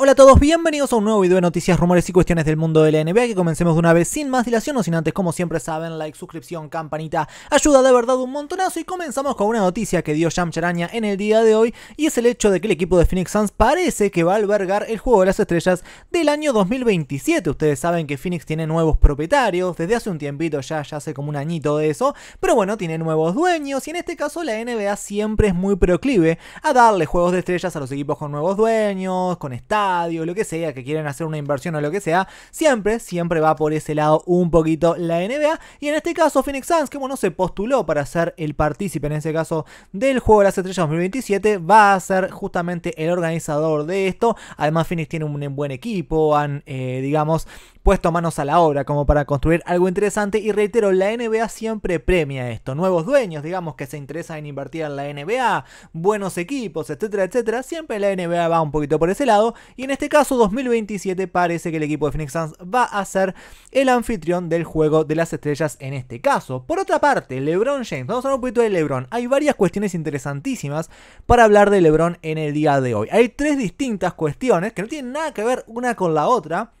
Hola a todos, bienvenidos a un nuevo video de noticias, rumores y cuestiones del mundo de la NBA que comencemos de una vez sin más dilación o sin antes, como siempre saben, like, suscripción, campanita, ayuda de verdad un montonazo y comenzamos con una noticia que dio Jam Charaña en el día de hoy y es el hecho de que el equipo de Phoenix Suns parece que va a albergar el Juego de las Estrellas del año 2027. Ustedes saben que Phoenix tiene nuevos propietarios, desde hace un tiempito ya, ya hace como un añito de eso, pero bueno, tiene nuevos dueños y en este caso la NBA siempre es muy proclive a darle Juegos de Estrellas a los equipos con nuevos dueños, con estados o lo que sea, que quieren hacer una inversión o lo que sea, siempre, siempre va por ese lado un poquito la NBA. Y en este caso, Phoenix Suns, que bueno, se postuló para ser el partícipe en ese caso del juego de las estrellas 2027, va a ser justamente el organizador de esto. Además, Phoenix tiene un buen equipo, han, eh, digamos, puesto manos a la obra como para construir algo interesante. Y reitero, la NBA siempre premia esto. Nuevos dueños, digamos, que se interesan en invertir en la NBA, buenos equipos, etcétera, etcétera. Siempre la NBA va un poquito por ese lado. Y en este caso 2027 parece que el equipo de Phoenix Suns va a ser el anfitrión del juego de las estrellas en este caso. Por otra parte, LeBron James, vamos a hablar un poquito de LeBron. Hay varias cuestiones interesantísimas para hablar de LeBron en el día de hoy. Hay tres distintas cuestiones que no tienen nada que ver una con la otra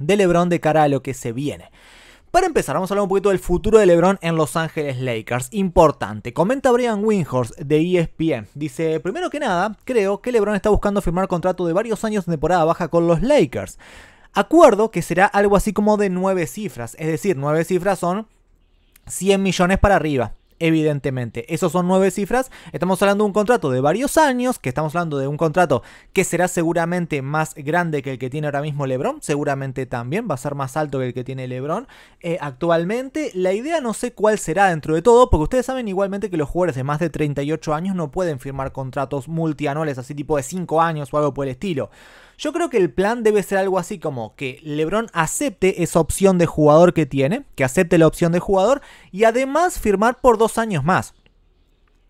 de LeBron de cara a lo que se viene. Para empezar, vamos a hablar un poquito del futuro de LeBron en Los Ángeles Lakers. Importante. Comenta Brian Windhorst de ESPN. Dice, primero que nada, creo que LeBron está buscando firmar contrato de varios años de temporada baja con los Lakers. Acuerdo que será algo así como de nueve cifras. Es decir, nueve cifras son 100 millones para arriba evidentemente. esas son nueve cifras. Estamos hablando de un contrato de varios años, que estamos hablando de un contrato que será seguramente más grande que el que tiene ahora mismo Lebron, seguramente también va a ser más alto que el que tiene Lebron eh, actualmente. La idea no sé cuál será dentro de todo, porque ustedes saben igualmente que los jugadores de más de 38 años no pueden firmar contratos multianuales, así tipo de 5 años o algo por el estilo. Yo creo que el plan debe ser algo así como que LeBron acepte esa opción de jugador que tiene, que acepte la opción de jugador y además firmar por dos años más.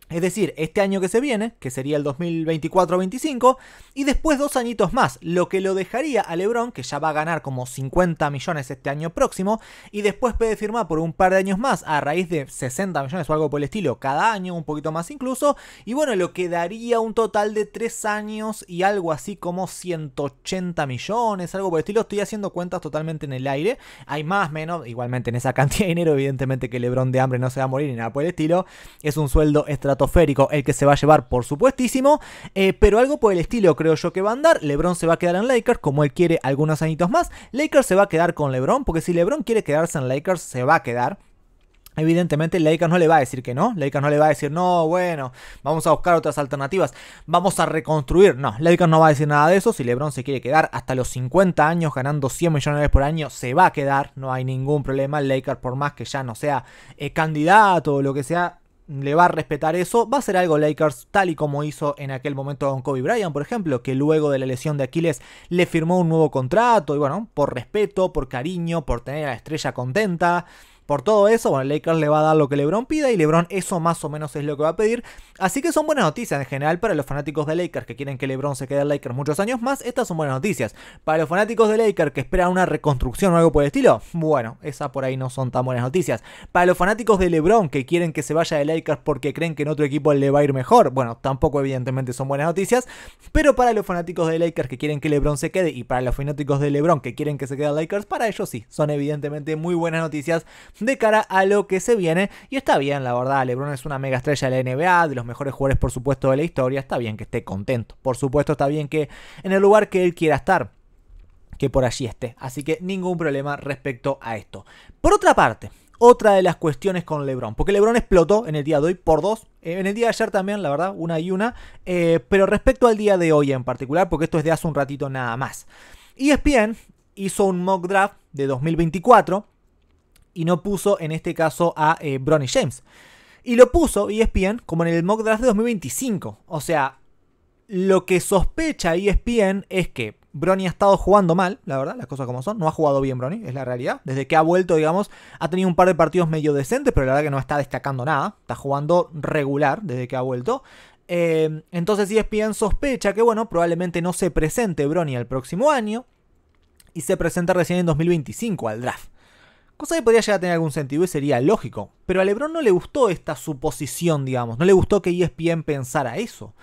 Es decir, este año que se viene, que sería el 2024-25, y después dos añitos más, lo que lo dejaría a Lebron, que ya va a ganar como 50 millones este año próximo, y después puede firmar por un par de años más, a raíz de 60 millones o algo por el estilo, cada año, un poquito más incluso, y bueno, lo que daría un total de 3 años y algo así como 180 millones, algo por el estilo, estoy haciendo cuentas totalmente en el aire, hay más, menos, igualmente en esa cantidad de dinero, evidentemente que Lebron de hambre no se va a morir ni nada por el estilo, es un sueldo extra el que se va a llevar, por supuestísimo. Eh, pero algo por el estilo creo yo que va a andar. LeBron se va a quedar en Lakers, como él quiere algunos añitos más. Lakers se va a quedar con LeBron, porque si LeBron quiere quedarse en Lakers, se va a quedar. Evidentemente Lakers no le va a decir que no, Lakers no le va a decir no, bueno, vamos a buscar otras alternativas, vamos a reconstruir, no, Lakers no va a decir nada de eso, si LeBron se quiere quedar hasta los 50 años ganando 100 millones de por año, se va a quedar, no hay ningún problema, Lakers por más que ya no sea eh, candidato o lo que sea, le va a respetar eso. Va a ser algo Lakers tal y como hizo en aquel momento con Kobe Bryant, por ejemplo, que luego de la lesión de Aquiles le firmó un nuevo contrato y bueno, por respeto, por cariño, por tener a la estrella contenta. Por todo eso, bueno, Lakers le va a dar lo que LeBron pida y LeBron eso más o menos es lo que va a pedir. Así que son buenas noticias en general para los fanáticos de Lakers que quieren que LeBron se quede en Lakers muchos años más. Estas son buenas noticias. Para los fanáticos de Lakers que esperan una reconstrucción o algo por el estilo, bueno, esas por ahí no son tan buenas noticias. Para los fanáticos de LeBron que quieren que se vaya de Lakers porque creen que en otro equipo le va a ir mejor, bueno, tampoco evidentemente son buenas noticias. Pero para los fanáticos de Lakers que quieren que LeBron se quede y para los fanáticos de LeBron que quieren que se quede en Lakers, para ellos sí, son evidentemente muy buenas noticias de cara a lo que se viene. Y está bien, la verdad, LeBron es una mega estrella de la NBA, de los mejores jugadores, por supuesto, de la historia. Está bien que esté contento. Por supuesto, está bien que en el lugar que él quiera estar que por allí esté. Así que ningún problema respecto a esto. Por otra parte, otra de las cuestiones con LeBron, porque LeBron explotó en el día de hoy por dos, eh, en el día de ayer también, la verdad, una y una, eh, pero respecto al día de hoy en particular, porque esto es de hace un ratito nada más. ESPN hizo un mock draft de 2024 y no puso en este caso a eh, Brony James. Y lo puso ESPN como en el mock draft de 2025. O sea, lo que sospecha ESPN es que Bronny ha estado jugando mal, la verdad, las cosas como son. No ha jugado bien Bronny, es la realidad. Desde que ha vuelto, digamos, ha tenido un par de partidos medio decentes, pero la verdad que no está destacando nada. Está jugando regular desde que ha vuelto. Eh, entonces ESPN sospecha que, bueno, probablemente no se presente Bronny al próximo año y se presenta recién en 2025 al draft. Cosa que podría llegar a tener algún sentido y sería lógico. Pero a LeBron no le gustó esta suposición, digamos. No le gustó que ESPN pensara eso.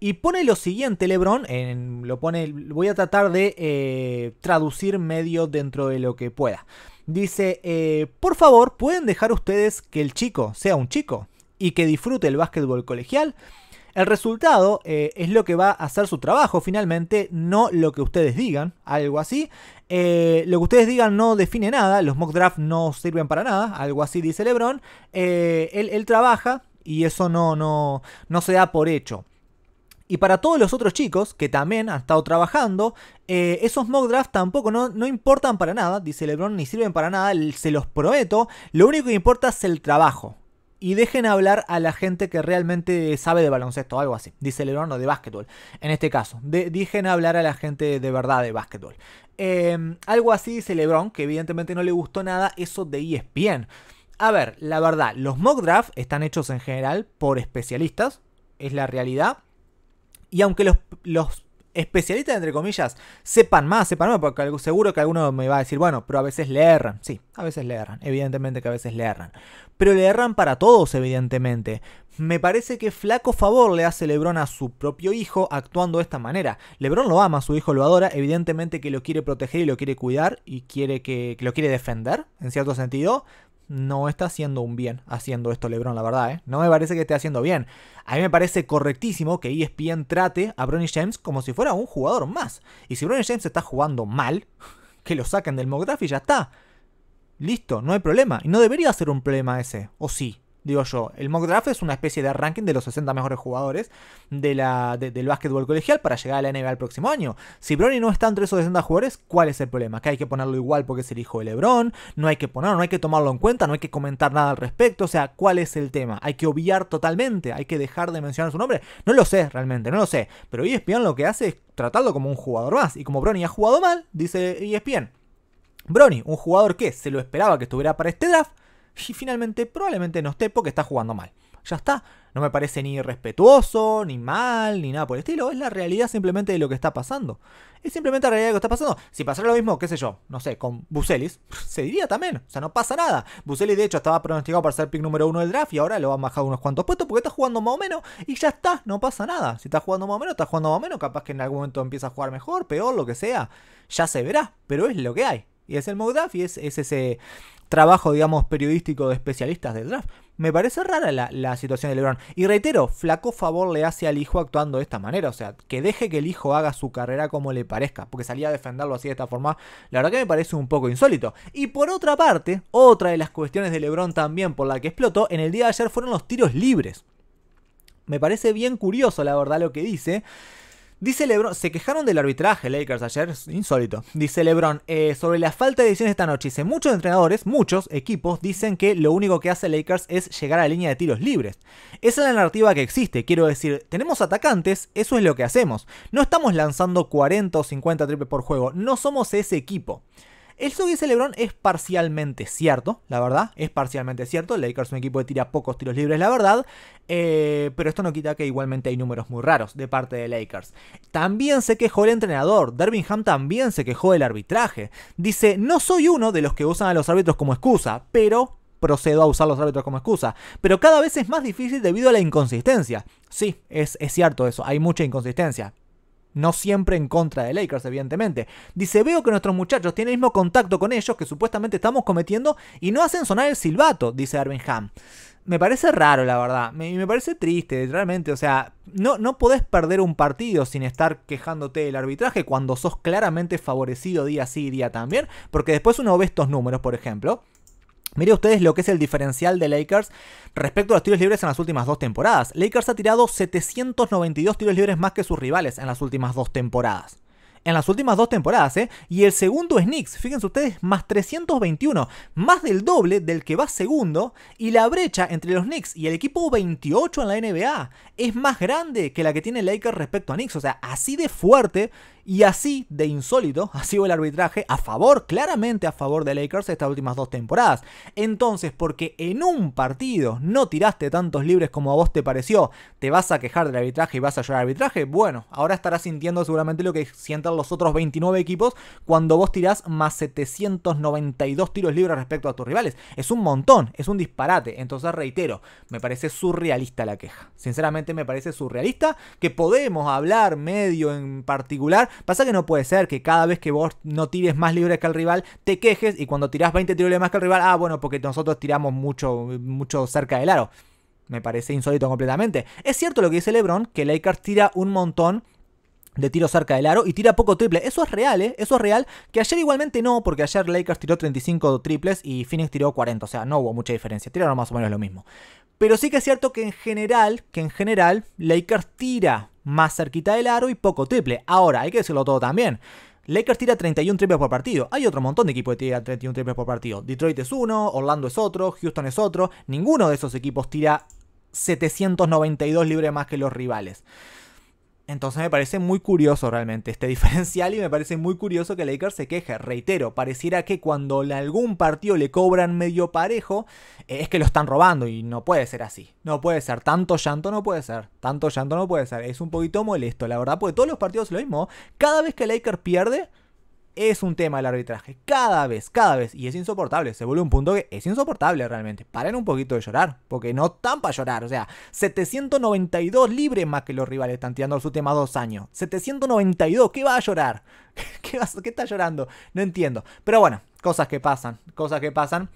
Y pone lo siguiente, LeBron. En, lo pone, voy a tratar de eh, traducir medio dentro de lo que pueda. Dice: eh, Por favor, ¿pueden dejar ustedes que el chico sea un chico? Y que disfrute el básquetbol colegial. El resultado eh, es lo que va a hacer su trabajo finalmente, no lo que ustedes digan, algo así. Eh, lo que ustedes digan no define nada, los mock drafts no sirven para nada, algo así dice Lebron. Eh, él, trabaja y eso no, no, no se da por hecho. Y para todos los otros chicos que también han estado trabajando, esos mock drafts tampoco no, no, importan para nada, dice Lebron, ni sirven para nada, se los prometo. Lo único que importa es el trabajo y dejen hablar a la gente que realmente sabe de baloncesto, algo así, dice Lebron, o de básquetbol, en este caso, dejen hablar a la gente de verdad de básquetbol. Em, algo así dice Lebron, que evidentemente no le gustó nada eso de ESPN. A ver, la verdad, los mock drafts están hechos en general por especialistas, es la realidad, y aunque los especialistas, entre comillas, sepan más, sepan más, porque seguro que alguno me va a decir, bueno, pero a veces le erran. Sí, a veces le erran, evidentemente que a veces le erran. Pero le erran para todos, evidentemente. Me parece que flaco favor le hace Lebron a su propio hijo actuando de esta manera. Lebron lo ama, su hijo lo adora, evidentemente que lo quiere proteger y lo quiere cuidar y quiere que, que lo quiere defender, en cierto sentido no está haciendo un bien haciendo esto LeBron, la verdad, ¿eh? No me parece que esté haciendo bien. A mí me parece correctísimo que ESPN trate a Bronny James como si fuera un jugador más. Y si Bronny James está jugando mal, que lo saquen del mock draft y ya está. Listo, no hay problema. Y no debería ser un problema ese, ¿o sí? digo yo. El mock draft es una especie de ranking de los 60 mejores jugadores de la, del básquetbol colegial para llegar a la NBA el próximo año. Si Bronny no está entre esos 60 jugadores, ¿cuál es el problema? Que hay que ponerlo igual porque es el hijo de LeBron, no hay que ponerlo, no hay que tomarlo en cuenta, no hay que comentar nada al respecto. O sea, ¿cuál es el tema? Hay que obviar totalmente, hay que dejar de mencionar su nombre. No lo sé realmente, no lo sé. Pero ESPN lo que hace es tratarlo como un jugador más. Y como Bronny ha jugado mal, dice ESPN. Bronny, un jugador que se lo esperaba que estuviera para este draft, y finalmente probablemente no esté porque está jugando mal. Ya está, no me parece ni irrespetuoso, ni mal, ni nada por el estilo. Es la realidad simplemente de lo que está pasando. Es simplemente la realidad de lo que está pasando. Si pasara lo mismo, qué sé yo, no sé, con Bucelis, se diría también. O sea, no pasa nada. Bucelis, de hecho, estaba pronosticado para ser pick número uno del draft y ahora lo han bajado unos cuantos puestos porque está jugando más o menos y ya está, no pasa nada. Si está jugando más o menos, está jugando más o menos. Capaz que en algún momento empieza a jugar mejor, peor, lo que sea. Ya se verá, pero es lo que hay. Y es el mock draft y es ese, trabajo, digamos, periodístico de especialistas del draft. Me parece rara la, la, situación de LeBron. Y reitero, flaco favor le hace al hijo actuando de esta manera. O sea, que deje que el hijo haga su carrera como le parezca. Porque salía a defenderlo así de esta forma, la verdad que me parece un poco insólito. Y por otra parte, otra de las cuestiones de LeBron también por la que explotó, en el día de ayer fueron los tiros libres. Me parece bien curioso, la verdad, lo que dice. Dice LeBron, se quejaron del arbitraje Lakers ayer, insólito. Dice LeBron, eh, sobre la falta de decisiones esta noche, dice, muchos entrenadores, muchos equipos dicen que lo único que hace Lakers es llegar a la línea de tiros libres. Esa es la narrativa que existe, quiero decir, tenemos atacantes, eso es lo que hacemos. No estamos lanzando 40 o 50 triples por juego, no somos ese equipo. Eso que dice LeBron es parcialmente cierto, la verdad, es parcialmente cierto. Lakers es un equipo que tira pocos tiros libres, la verdad. Eh, pero esto no quita que igualmente hay números muy raros de parte de Lakers. También se quejó el entrenador. Ham también se quejó del arbitraje. Dice, no soy uno de los que usan a los árbitros como excusa, pero procedo a usar los árbitros como excusa. Pero cada vez es más difícil debido a la inconsistencia. Sí, es cierto eso, hay mucha inconsistencia. No siempre en contra de Lakers, evidentemente. Dice, veo que nuestros muchachos tienen el mismo contacto con ellos que supuestamente estamos cometiendo y no hacen sonar el silbato, dice Erwin Ham. Me parece raro, la verdad. Me, me parece triste, realmente. O sea, no, no podés perder un partido sin estar quejándote del arbitraje cuando sos claramente favorecido día sí, día también. Porque después uno ve estos números, por ejemplo. Miren ustedes lo que es el diferencial de Lakers respecto a los tiros libres en las últimas dos temporadas. Lakers ha tirado 792 tiros libres más que sus rivales en las últimas dos temporadas. En las últimas dos temporadas, ¿eh? Y el segundo es Knicks, fíjense ustedes, más 321, más del doble del que va segundo. Y la brecha entre los Knicks y el equipo 28 en la NBA es más grande que la que tiene Lakers respecto a Knicks. O sea, así de fuerte y así, de insólito, ha sido el arbitraje a favor, claramente a favor de Lakers estas últimas dos temporadas. Entonces, porque en un partido no tiraste tantos libres como a vos te pareció, te vas a quejar del arbitraje y vas a llorar arbitraje, bueno, ahora estarás sintiendo seguramente lo que sientan los otros 29 equipos cuando vos tirás más 792 tiros libres respecto a tus rivales. Es un montón, es un disparate. Entonces, reitero, me parece surrealista la queja. Sinceramente, me parece surrealista que podemos hablar medio en particular Pasa que no puede ser que cada vez que vos no tires más libres que el rival, te quejes y cuando tirás 20 triples más que el rival, ah, bueno, porque nosotros tiramos mucho, mucho cerca del aro. Me parece insólito completamente. Es cierto lo que dice LeBron, que Lakers tira un montón de tiros cerca del aro y tira poco triple. Eso es real, ¿eh? Eso es real. Que ayer igualmente no, porque ayer Lakers tiró 35 triples y Phoenix tiró 40. O sea, no hubo mucha diferencia. Tiraron más o menos lo mismo. Pero sí que es cierto que en general, que en general, Lakers tira más cerquita del aro y poco triple. Ahora, hay que decirlo todo también. Lakers tira 31 triples por partido. Hay otro montón de equipos que tiran 31 triples por partido. Detroit es uno, Orlando es otro, Houston es otro. Ninguno de esos equipos tira 792 libres más que los rivales. Entonces me parece muy curioso realmente este diferencial y me parece muy curioso que Laker se queje. Reitero, pareciera que cuando en algún partido le cobran medio parejo, eh, es que lo están robando y no puede ser así. No puede ser, tanto llanto no puede ser, tanto llanto no puede ser. Es un poquito molesto, la verdad, porque todos los partidos lo mismo. Cada vez que Laker pierde, es un tema el arbitraje. Cada vez, cada vez. Y es insoportable. Se vuelve un punto que es insoportable realmente. Paren un poquito de llorar. Porque no están para llorar. O sea, 792 libres más que los rivales están tirando su tema dos años. 792. ¿Qué va a llorar? ¿Qué, está llorando? No entiendo. Pero bueno, cosas que pasan. Cosas que pasan.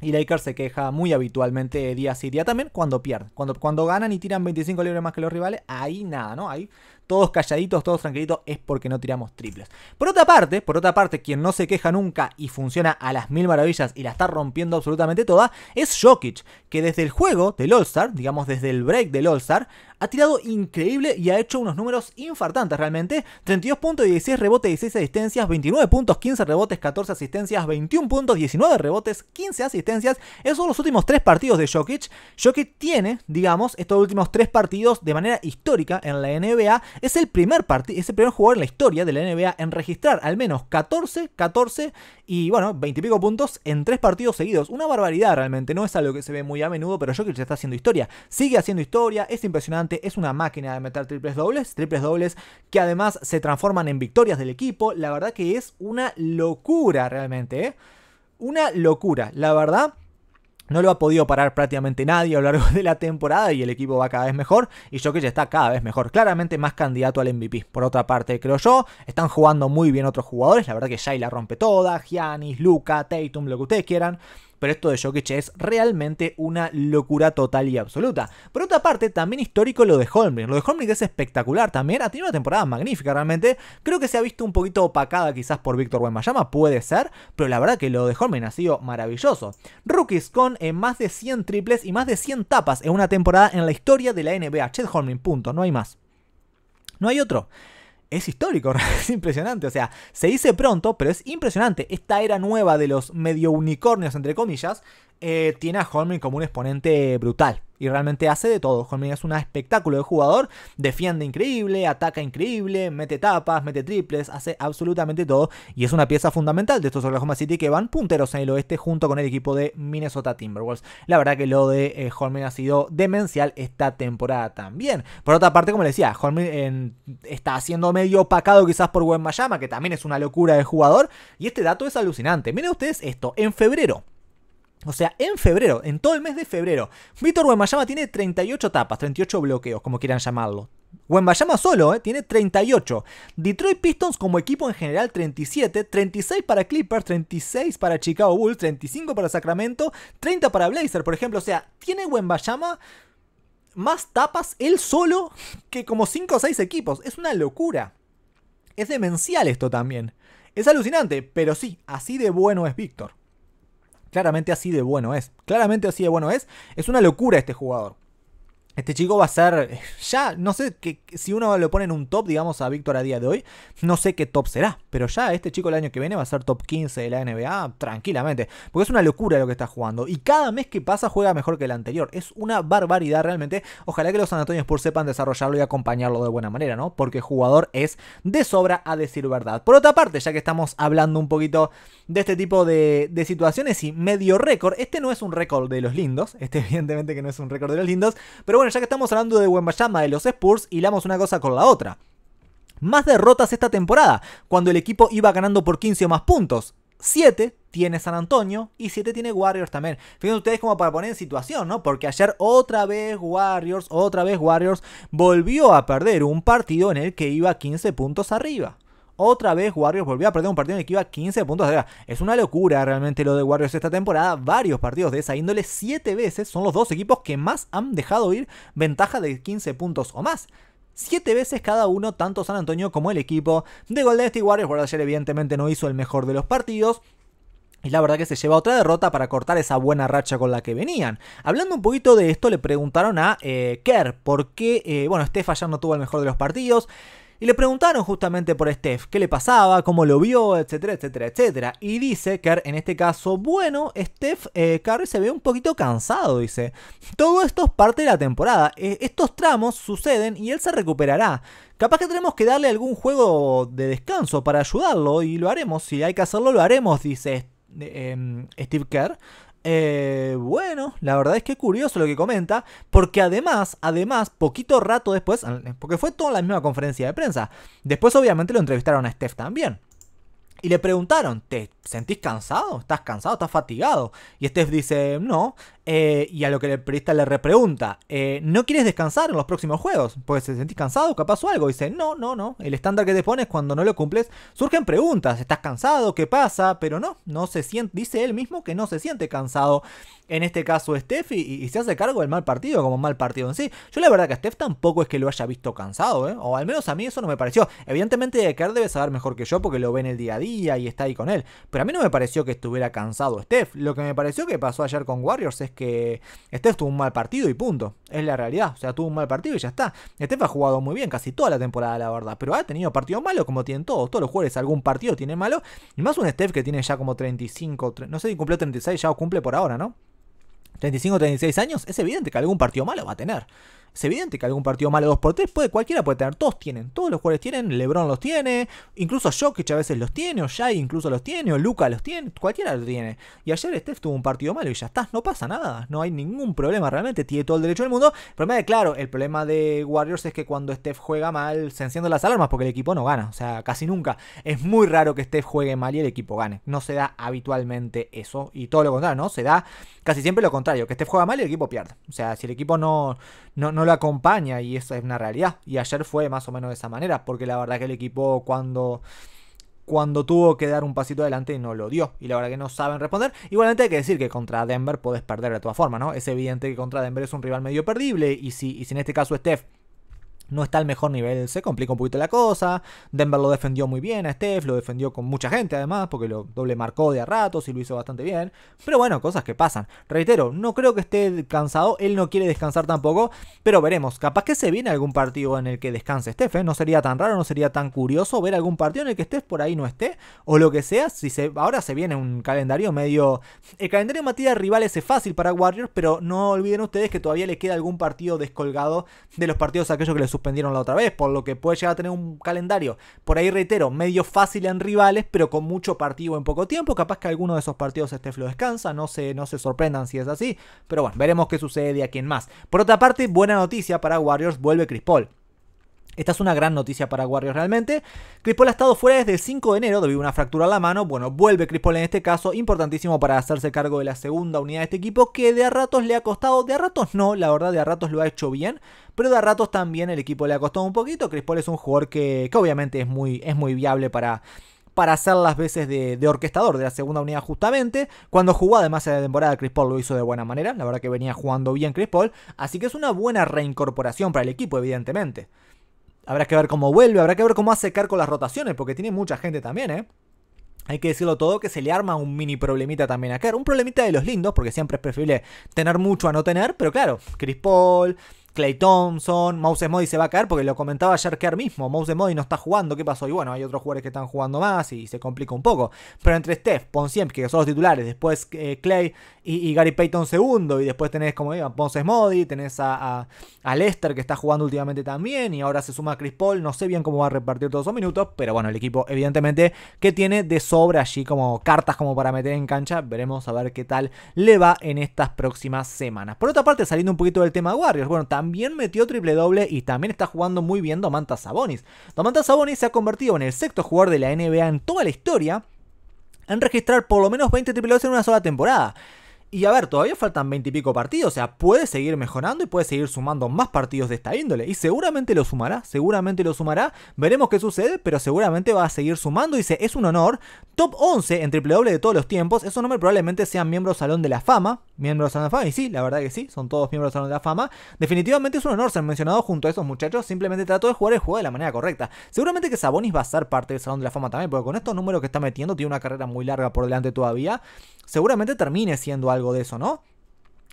Y Lakers se queja muy habitualmente día sí día también cuando pierden. Cuando, cuando ganan y tiran 25 libres más que los rivales, ahí nada, ¿no? Ahí todos calladitos, todos tranquilitos, es porque no tiramos triples. Por otra parte, por otra parte, quien no se queja nunca y funciona a las mil maravillas y la está rompiendo absolutamente toda, es Jokic, que desde el juego del all digamos desde el break del all ha tirado increíble y ha hecho unos números infartantes realmente. 32 puntos, 16 rebotes, 16 asistencias, 29 puntos, 15 rebotes, 14 asistencias, 21 puntos, 19 rebotes, 15 asistencias. Esos son los últimos tres partidos de Jokic. Jokic tiene, digamos, estos últimos tres partidos de manera histórica en la NBA es el primer, es el primer jugador en la historia de la NBA en registrar al menos 14, 14 y bueno, 20 y pico puntos en tres partidos seguidos. Una barbaridad realmente, no es algo que se ve muy a menudo, pero Jokic está haciendo historia. Sigue haciendo historia, es impresionante, es una máquina de meter triples dobles, triples dobles que además se transforman en victorias del equipo. La verdad que es una locura realmente, ¿eh? Una locura, la verdad. No lo ha podido parar prácticamente nadie a lo largo de la temporada y el equipo va cada vez mejor y Jokic está cada vez mejor, claramente más candidato al MVP. Por otra parte, creo yo, están jugando muy bien otros jugadores, la verdad que Shai la rompe toda, Giannis, Luca, Tatum, lo que ustedes quieran pero esto de Jokic es realmente una locura total y absoluta. Por otra parte, también histórico lo de Holmgren. Lo de Holmgren es espectacular también, ha tenido una temporada magnífica realmente. Creo que se ha visto un poquito opacada quizás por Víctor Wembanyama, puede ser, pero la verdad que lo de Holmgren ha sido maravilloso. Rookies con eh, más de 100 triples y más de 100 tapas en una temporada en la historia de la NBA. Chet Holmgren, punto, no hay más. No hay otro es histórico, es impresionante. O sea, se dice pronto, pero es impresionante. Esta era nueva de los medio unicornios, entre comillas, eh, tiene a Holmgren como un exponente brutal. Y realmente hace de todo. Holman es un espectáculo de jugador. Defiende increíble, ataca increíble, mete tapas, mete triples, hace absolutamente todo. Y es una pieza fundamental de estos Oklahoma City que van punteros en el oeste junto con el equipo de Minnesota Timberwolves. La verdad que lo de eh, Holman ha sido demencial esta temporada también. Por otra parte, como les decía, Holmgren está siendo medio opacado quizás por Gwen Mayama, que también es una locura de jugador. Y este dato es alucinante. Miren ustedes esto. En febrero o sea, en febrero, en todo el mes de febrero, Víctor Wembanyama tiene 38 tapas, 38 bloqueos, como quieran llamarlo. Wembanyama solo, ¿eh? tiene 38. Detroit Pistons como equipo en general 37, 36 para Clippers, 36 para Chicago Bulls, 35 para Sacramento, 30 para Blazer, por ejemplo. O sea, tiene Wembanyama más tapas él solo que como 5 o 6 equipos. Es una locura. Es demencial esto también. Es alucinante, pero sí, así de bueno es Víctor. Claramente así de bueno es. Claramente así de bueno es. Es una locura este jugador. Este chico va a ser, ya, no sé, que, si uno le pone en un top, digamos, a Víctor a día de hoy, no sé qué top será, pero ya este chico el año que viene va a ser top 15 de la NBA tranquilamente, porque es una locura lo que está jugando, y cada mes que pasa juega mejor que el anterior, es una barbaridad realmente, ojalá que los San Antonio sepan desarrollarlo y acompañarlo de buena manera, ¿no? Porque jugador es de sobra a decir verdad. Por otra parte, ya que estamos hablando un poquito de este tipo de situaciones y medio récord, este no es un récord de los lindos, este evidentemente que no es un récord de los lindos, pero bueno, ya que estamos hablando de Llama, de los Spurs, hilamos una cosa con la otra. Más derrotas esta temporada, cuando el equipo iba ganando por 15 o más puntos. 7 tiene San Antonio y 7 tiene Warriors también. Fíjense ustedes como para poner en situación, ¿no? Porque ayer otra vez Warriors, otra vez Warriors volvió a perder un partido en el que iba 15 puntos arriba. Otra vez Warriors volvió a perder un partido en el que iba 15 puntos Es una locura realmente lo de Warriors esta temporada. Varios partidos de esa índole, 7 veces, son los dos equipos que más han dejado ir ventaja de 15 puntos o más. Siete veces cada uno, tanto San Antonio como el equipo de Golden State Warriors. ayer evidentemente no hizo el mejor de los partidos. Y la verdad que se lleva otra derrota para cortar esa buena racha con la que venían. Hablando un poquito de esto, le preguntaron a eh, Kerr por qué, eh, bueno, Steph ya no tuvo el mejor de los partidos. Y le preguntaron justamente por Steph, qué le pasaba, cómo lo vio, etcétera, etcétera, etcétera. Y dice Kerr, en este caso, bueno, Steph eh, se ve un poquito cansado, dice. Todo esto es parte de la temporada. E, estos tramos suceden y él se recuperará. Capaz que tenemos que darle algún juego de descanso para ayudarlo y lo haremos. Si hay que hacerlo, lo haremos, dice eh, em, Steve Kerr. Eh, bueno, la verdad es que curioso lo que comenta, porque además, además, poquito rato después, eh, porque fue toda la misma conferencia de prensa, después obviamente lo entrevistaron a Steph también. Y le preguntaron, ¿te sentís cansado? ¿Estás cansado? ¿Estás fatigado? Y Steph dice, no, eh, y a lo que el periodista le repregunta, eh, ¿no quieres descansar en los próximos juegos? Pues se sentís cansado, capaz o algo. Dice, no, no, no. El estándar que te pones cuando no lo cumples, surgen preguntas. ¿Estás cansado? ¿Qué pasa? Pero no, no se siente, dice él mismo que no se siente cansado. En este caso, Steph y, se hace cargo del mal partido como mal partido en sí. Yo la verdad que a Steph tampoco es que lo haya visto cansado, ¿eh? o al menos a mí eso no me pareció. Evidentemente, Kerr debe saber mejor que yo porque lo ve en el día a día y está ahí con él. Pero a mí no me pareció que estuviera cansado Steph. Lo que me pareció que pasó ayer con Warriors es que Steph tuvo un mal partido y punto. Es la realidad. O sea, tuvo un mal partido y ya está. Steph ha jugado muy bien casi toda la temporada, la verdad. Pero ha tenido partido malo, como tienen todos. Todos los jugadores algún partido tiene malo. Y más un Steph que tiene ya como 35, no sé si cumplió 36, ya cumple por ahora, ¿no? 35 36 años, es evidente que algún partido malo va a tener. Es evidente que algún partido malo 2 por 3 puede, cualquiera puede tener, todos tienen, todos los jugadores tienen, LeBron los tiene, incluso Jokic a veces los tiene, o Jai incluso los tiene, o Luca los tiene, cualquiera los tiene. Y ayer Steph tuvo un partido malo y ya está, no pasa nada, no hay ningún problema realmente, tiene todo el derecho del mundo. pero problema de, claro, el problema de Warriors es que cuando Steph juega mal se encienden las alarmas porque el equipo no gana, o sea, casi nunca. Es muy raro que Steph juegue mal y el equipo gane, no se da habitualmente eso, y todo lo contrario, ¿no? Se da casi siempre lo contrario, que Steph juega mal y el equipo pierde. O sea, si el equipo no lo acompaña y esa es una realidad. Y ayer fue más o menos de esa manera, porque la verdad que el equipo cuando cuando tuvo que dar un pasito adelante no lo dio. Y la verdad que no saben responder. Igualmente hay que decir que contra Denver puedes perder de todas formas, ¿no? Es evidente que contra Denver es un rival medio perdible. Y si, y si en este caso Steph no está al mejor nivel, se complica un poquito la cosa. Denver lo defendió muy bien a Steph, lo defendió con mucha gente además, porque lo doble marcó de a ratos y lo hizo bastante bien. Pero bueno, cosas que pasan. Reitero, no creo que esté cansado, él no quiere descansar tampoco, pero veremos. Capaz que se viene algún partido en el que descanse Steph, ¿eh? no sería tan raro, no sería tan curioso ver algún partido en el que Steph por ahí no esté, o lo que sea. Si se... Ahora se viene un calendario medio. El calendario matías rivales es fácil para Warriors, pero no olviden ustedes que todavía le queda algún partido descolgado de los partidos aquellos que les suspendieron la otra vez, por lo que puede llegar a tener un calendario, por ahí reitero, medio fácil en rivales, pero con mucho partido en poco tiempo, capaz que alguno de esos partidos este, lo descansa, no se, no se sorprendan si es así, pero bueno, veremos qué sucede de aquí en más. Por otra parte, buena noticia para Warriors, vuelve Chris Paul. Esta es una gran noticia para Warriors realmente. Chris Paul ha estado fuera desde el 5 de enero debido a una fractura a la mano. Bueno, vuelve Chris Paul en este caso, importantísimo para hacerse cargo de la segunda unidad de este equipo que de a ratos le ha costado, de a ratos no, la verdad de a ratos lo ha hecho bien, pero de a ratos también el equipo le ha costado un poquito. Chris Paul es un jugador que, obviamente es muy, es muy viable para, para hacer las veces de, orquestador de la segunda unidad justamente. Cuando jugó además en la temporada, Chris Paul lo hizo de buena manera. La verdad que venía jugando bien Chris Paul. Así que es una buena reincorporación para el equipo, evidentemente. Habrá que ver cómo vuelve, habrá que ver cómo hace car con las rotaciones, porque tiene mucha gente también, ¿eh? Hay que decirlo todo que se le arma un mini problemita también a Kerr. Un problemita de los lindos, porque siempre es preferible tener mucho a no tener, pero claro, Chris Paul, Clay Thompson, Mouse Modi se va a caer porque lo comentaba ayer que mismo, Mouse Modi no está jugando, ¿qué pasó? Y bueno, hay otros jugadores que están jugando más y se complica un poco. Pero entre Steph, siempre que son los titulares, después Clay eh, y, Gary Payton segundo, y después tenés, como digo, Ponce Modi, tenés a, a, Lester que está jugando últimamente también, y ahora se suma Chris Paul, no sé bien cómo va a repartir todos esos minutos, pero bueno, el equipo evidentemente que tiene de sobra allí como cartas como para meter en cancha, veremos a ver qué tal le va en estas próximas semanas. Por otra parte, saliendo un poquito del tema Warriors, bueno, también también metió triple doble y también está jugando muy bien Domantas Sabonis. Domantas Sabonis se ha convertido en el sexto jugador de la NBA en toda la historia en registrar por lo menos 20 triple dobles en una sola temporada. Y a ver, todavía faltan veintipico partidos, o sea, puede seguir mejorando y puede seguir sumando más partidos de esta índole. Y seguramente lo sumará, seguramente lo sumará. Veremos qué sucede, pero seguramente va a seguir sumando. Dice, es un honor. Top 11 en triple doble de todos los tiempos. Esos nombres probablemente sean miembros Salón de la Fama. Miembros Salón de la Fama, y sí, la verdad que sí, son todos miembros Salón de la Fama. Definitivamente es un honor ser mencionado junto a esos muchachos. Simplemente trato de jugar el juego de la manera correcta. Seguramente que Sabonis va a ser parte del Salón de la Fama también, porque con estos números que está metiendo, tiene una carrera muy larga por delante todavía. Seguramente termine siendo algo de eso, ¿no?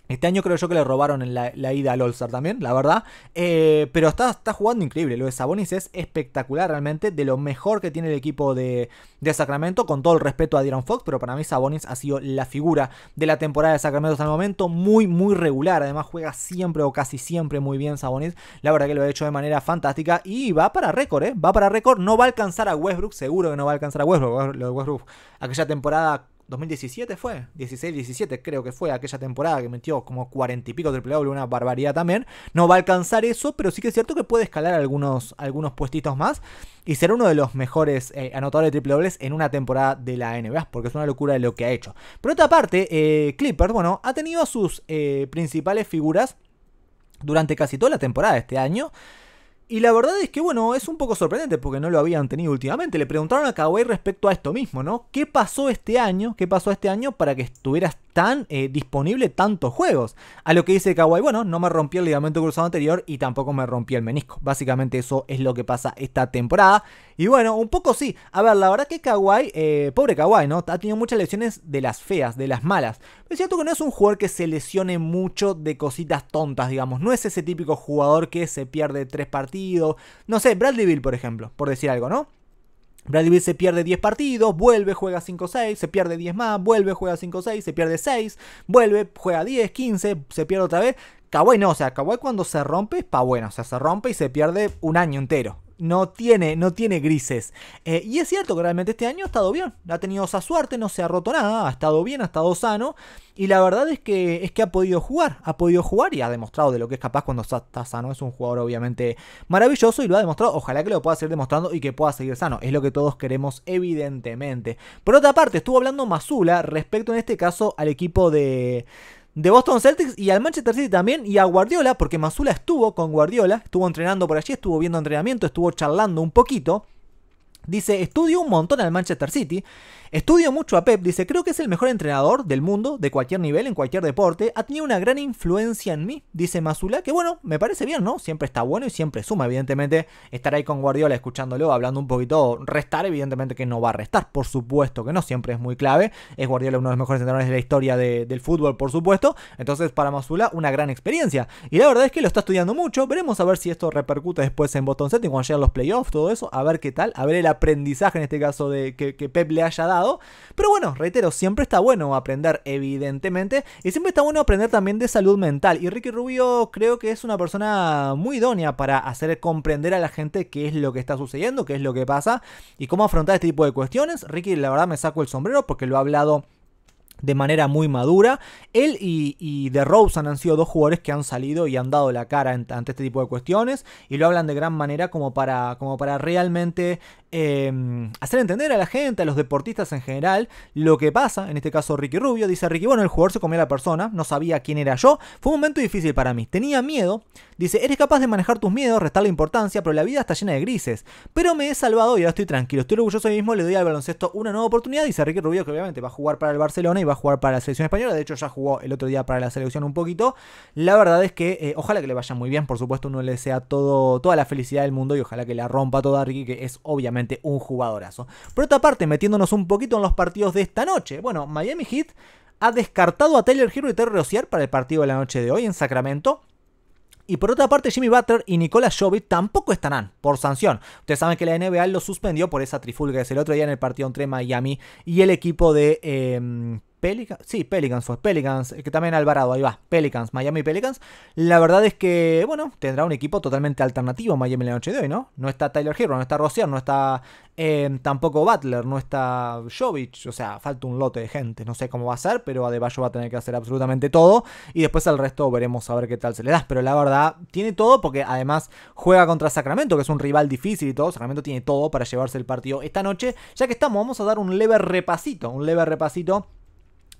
Este año creo yo que le robaron en la, ida al all también, la verdad. Eh, pero está, está, jugando increíble. Lo de Sabonis es espectacular realmente. De lo mejor que tiene el equipo de, Sacramento. Con todo el respeto a Dieron Fox. Pero para mí Sabonis ha sido la figura de la temporada de Sacramento hasta el momento. Muy, muy regular. Además juega siempre o casi siempre muy bien Sabonis. La verdad que lo ha hecho de manera fantástica. Y va para récord, ¿eh? Va para récord. No va a alcanzar a Westbrook. Seguro que no va a alcanzar a Westbrook. Lo Westbrook aquella temporada 2017 fue, 16-17 creo que fue aquella temporada que metió como 40 y pico triple doble, una barbaridad también. No va a alcanzar eso, pero sí que es cierto que puede escalar algunos, algunos puestitos más y ser uno de los mejores eh, anotadores de triple dobles en una temporada de la NBA, porque es una locura lo que ha hecho. Por otra parte, eh, Clippers, bueno, ha tenido a sus eh, principales figuras durante casi toda la temporada de este año. Y la verdad es que, bueno, es un poco sorprendente porque no lo habían tenido últimamente. Le preguntaron a Kawhi respecto a esto mismo, ¿no? ¿Qué pasó este año? ¿Qué pasó este año para que estuvieras tan eh, disponible tantos juegos? A lo que dice Kawhi, bueno, no me rompí el ligamento cruzado anterior y tampoco me rompí el menisco. Básicamente eso es lo que pasa esta temporada. Y bueno, un poco sí. A ver, la verdad que Kawhi, eh, pobre Kawhi, ¿no? Ha tenido muchas lesiones de las feas, de las malas. Es cierto que no es un jugador que se lesione mucho de cositas tontas, digamos. No es ese típico jugador que se pierde tres partidos. No sé, Bradley Bill, por ejemplo, por decir algo, ¿no? Bradley Bill se pierde 10 partidos, vuelve, juega 5-6, se pierde 10 más, vuelve, juega 5-6, se pierde 6, vuelve, juega 10, 15, se pierde otra vez. Kawhi no, o sea, Kawhi cuando se rompe es pa' bueno, o sea, se rompe y se pierde un año entero no tiene, no tiene grises. Eh, y es cierto que realmente este año ha estado bien. Ha tenido esa suerte, no se ha roto nada, ha estado bien, ha estado sano. Y la verdad es que, es que ha podido jugar, ha podido jugar y ha demostrado de lo que es capaz cuando está sano. Es un jugador obviamente maravilloso y lo ha demostrado. Ojalá que lo pueda seguir demostrando y que pueda seguir sano. Es lo que todos queremos, evidentemente. Por otra parte, estuvo hablando Masula respecto en este caso al equipo de de Boston Celtics y al Manchester City también y a Guardiola, porque Masula estuvo con Guardiola, estuvo entrenando por allí, estuvo viendo entrenamiento, estuvo charlando un poquito. Dice, estudio un montón al Manchester City, estudio mucho a Pep, dice, creo que es el mejor entrenador del mundo, de cualquier nivel, en cualquier deporte, ha tenido una gran influencia en mí, dice Masula, que bueno, me parece bien, ¿no? Siempre está bueno y siempre suma, evidentemente, estar ahí con Guardiola escuchándolo, hablando un poquito, restar, evidentemente que no va a restar, por supuesto que no, siempre es muy clave, es Guardiola uno de los mejores entrenadores de la historia del fútbol, por supuesto, entonces para Masula una gran experiencia, y la verdad es que lo está estudiando mucho, veremos a ver si esto repercute después en Boston Setting, cuando lleguen los playoffs, todo eso, a ver qué tal, a ver el aprendizaje en este caso de, que, Pep le haya dado. Pero bueno, reitero, siempre está bueno aprender, evidentemente. Y siempre está bueno aprender también de salud mental. Y Ricky Rubio creo que es una persona muy idónea para hacer comprender a la gente qué es lo que está sucediendo, qué es lo que pasa y cómo afrontar este tipo de cuestiones. Ricky, la verdad me saco el sombrero porque lo ha hablado de manera muy madura. Él y, y The Rose han sido dos jugadores que han salido y han dado la cara ante este tipo de cuestiones y lo hablan de gran manera como para, como para realmente Em, hacer entender a la gente, a los deportistas en general, lo que pasa. En este caso, Ricky Rubio dice: Ricky, bueno, el jugador se comió a la persona, no sabía quién era yo. Fue un momento difícil para mí, tenía miedo. Dice: Eres capaz de manejar tus miedos, la importancia, pero la vida está llena de grises. Pero me he salvado y ahora estoy tranquilo, estoy orgulloso de mismo, le doy al baloncesto una nueva oportunidad. Dice Ricky Rubio que obviamente va a jugar para el Barcelona y va a jugar para la selección española. De hecho, ya jugó el otro día para la selección un poquito. La verdad es que eh, ojalá que le vaya muy bien, por supuesto, uno le sea todo, toda la felicidad del mundo y ojalá que la rompa toda Ricky, que es obviamente un jugadorazo. Por otra parte, metiéndonos un poquito en los partidos de esta noche. Bueno, Miami Heat ha descartado a Taylor Hero y Terry Rozier para el partido de la noche de hoy en Sacramento. Y por otra parte, Jimmy Butler y Nikola Jovic tampoco estarán por sanción. Ustedes saben que la NBA lo suspendió por esa trifulga que el otro día en el partido entre Miami y el equipo de em, Pelicans, sí, Pelicans fue, Pelicans, eh, que también Alvarado, ahí va, Pelicans, Miami Pelicans. La verdad es que, bueno, tendrá un equipo totalmente alternativo Miami la noche de hoy, ¿no? No está Tyler Hero, no está Rossier, no está eh, tampoco Butler, no está Jovic, o sea, falta un lote de gente, no sé cómo va a ser, pero Adebayo va a tener que hacer absolutamente todo y después al resto veremos a ver qué tal se le da, pero la verdad tiene todo porque además juega contra Sacramento, que es un rival difícil y todo, Sacramento tiene todo para llevarse el partido esta noche, ya que estamos, vamos a dar un leve repasito, un leve repasito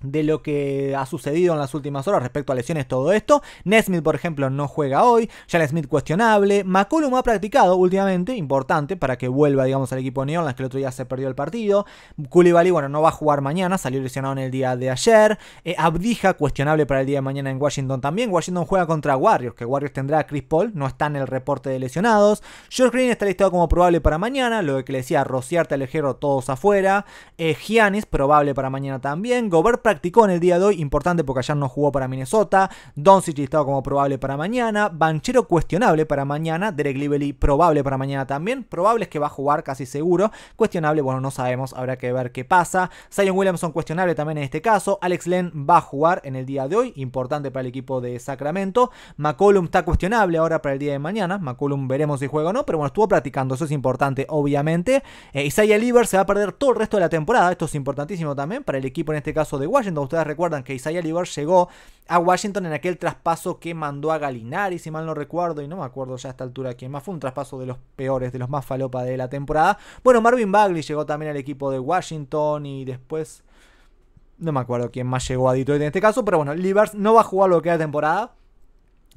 de lo que ha sucedido en las últimas horas respecto a lesiones, todo esto. Nesmith, por ejemplo, no juega hoy. Jalen Smith cuestionable. McCollum ha practicado últimamente, importante, para que vuelva, digamos, al equipo Neon, las que el otro día se perdió el partido. Koulibaly, bueno, no va a jugar mañana, salió lesionado en el día de ayer. Eh, Abdija, cuestionable para el día de mañana en Washington también. Washington juega contra Warriors, que Warriors tendrá a Chris Paul, no está en el reporte de lesionados. George Green está listado como probable para mañana, lo que le decía, rociarte al ejero todos afuera. Eh, Giannis, probable para mañana también. Gobert practicó en el día de hoy, importante porque ayer no jugó para Minnesota, Doncic estaba como probable para mañana, Banchero cuestionable para mañana, Derek Lively probable para mañana también, probable es que va a jugar casi seguro, cuestionable, bueno, no sabemos, habrá que ver qué pasa, Zion Williamson cuestionable también en este caso, Alex Len va a jugar en el día de hoy, importante para el equipo de Sacramento, McCollum está cuestionable ahora para el día de mañana, McCollum veremos si juega o no, pero bueno, estuvo practicando, eso es importante, obviamente, eh, Isaiah Lieber se va a perder todo el resto de la temporada, esto es importantísimo también para el equipo en este caso de Washington, Ustedes recuerdan que Isaiah Oliver llegó a Washington en aquel traspaso que mandó a Galinari, si mal no recuerdo, y no me acuerdo ya a esta altura quién más. Fue un traspaso de los peores, de los más falopa de la temporada. Bueno, Marvin Bagley llegó también al equipo de Washington y después. No me acuerdo quién más llegó a Detroit en este caso, pero bueno, Livers no va a jugar lo que era temporada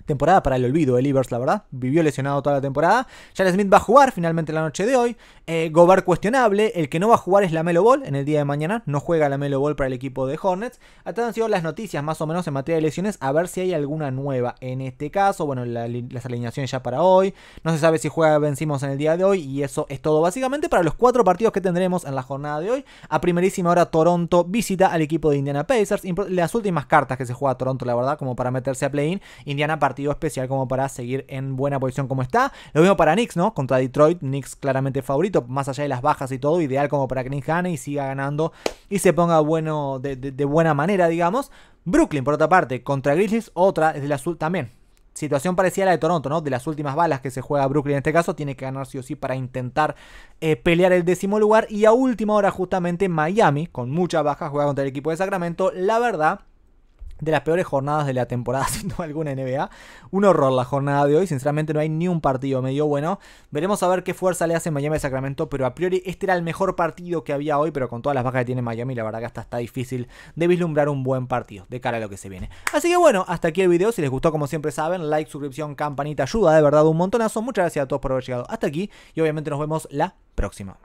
temporada para el olvido el Ivers, la verdad. Vivió lesionado toda la temporada. Jared Smith va a jugar finalmente la noche de hoy. Eh, Gobert cuestionable. El que no va a jugar es la Ball en el día de mañana. No juega la Melo Ball para el equipo de Hornets. Estas han sido las noticias más o menos en materia de lesiones. A ver si hay alguna nueva en este caso. Bueno, las alineaciones ya para hoy. No se sabe si juega Vencimos en el día de hoy. Y eso es todo básicamente para los cuatro partidos que tendremos en la jornada de hoy. A primerísima hora Toronto visita al equipo de Indiana Pacers. Las últimas cartas que se juega a Toronto, la verdad, como para meterse a play-in. Indiana parte especial como para seguir en buena posición como está. Lo mismo para Knicks, ¿no? Contra Detroit, Knicks claramente favorito, más allá de las bajas y todo, ideal como para que Knicks gane y siga ganando y se ponga bueno de, buena manera, digamos. Brooklyn, por otra parte, contra Grizzlies, otra es de la azul también situación parecida a la de Toronto, ¿no? De las últimas balas que se juega Brooklyn en este caso, tiene que ganar sí o sí para intentar eh, pelear el décimo lugar. Y a última hora, justamente Miami, con mucha bajas, juega contra el equipo de Sacramento. La verdad de las peores jornadas de la temporada, sin duda alguna NBA. Un horror la jornada de hoy, sinceramente no hay ni un partido medio bueno. Veremos a ver qué fuerza le hace Miami a Sacramento, pero a priori este era el mejor partido que había hoy, pero con todas las bajas que tiene Miami, la verdad que hasta está difícil de vislumbrar un buen partido de cara a lo que se viene. Así que bueno, hasta aquí el video, si les gustó como siempre saben, like, suscripción, campanita, ayuda de verdad un montonazo. Muchas gracias a todos por haber llegado hasta aquí y obviamente nos vemos la próxima.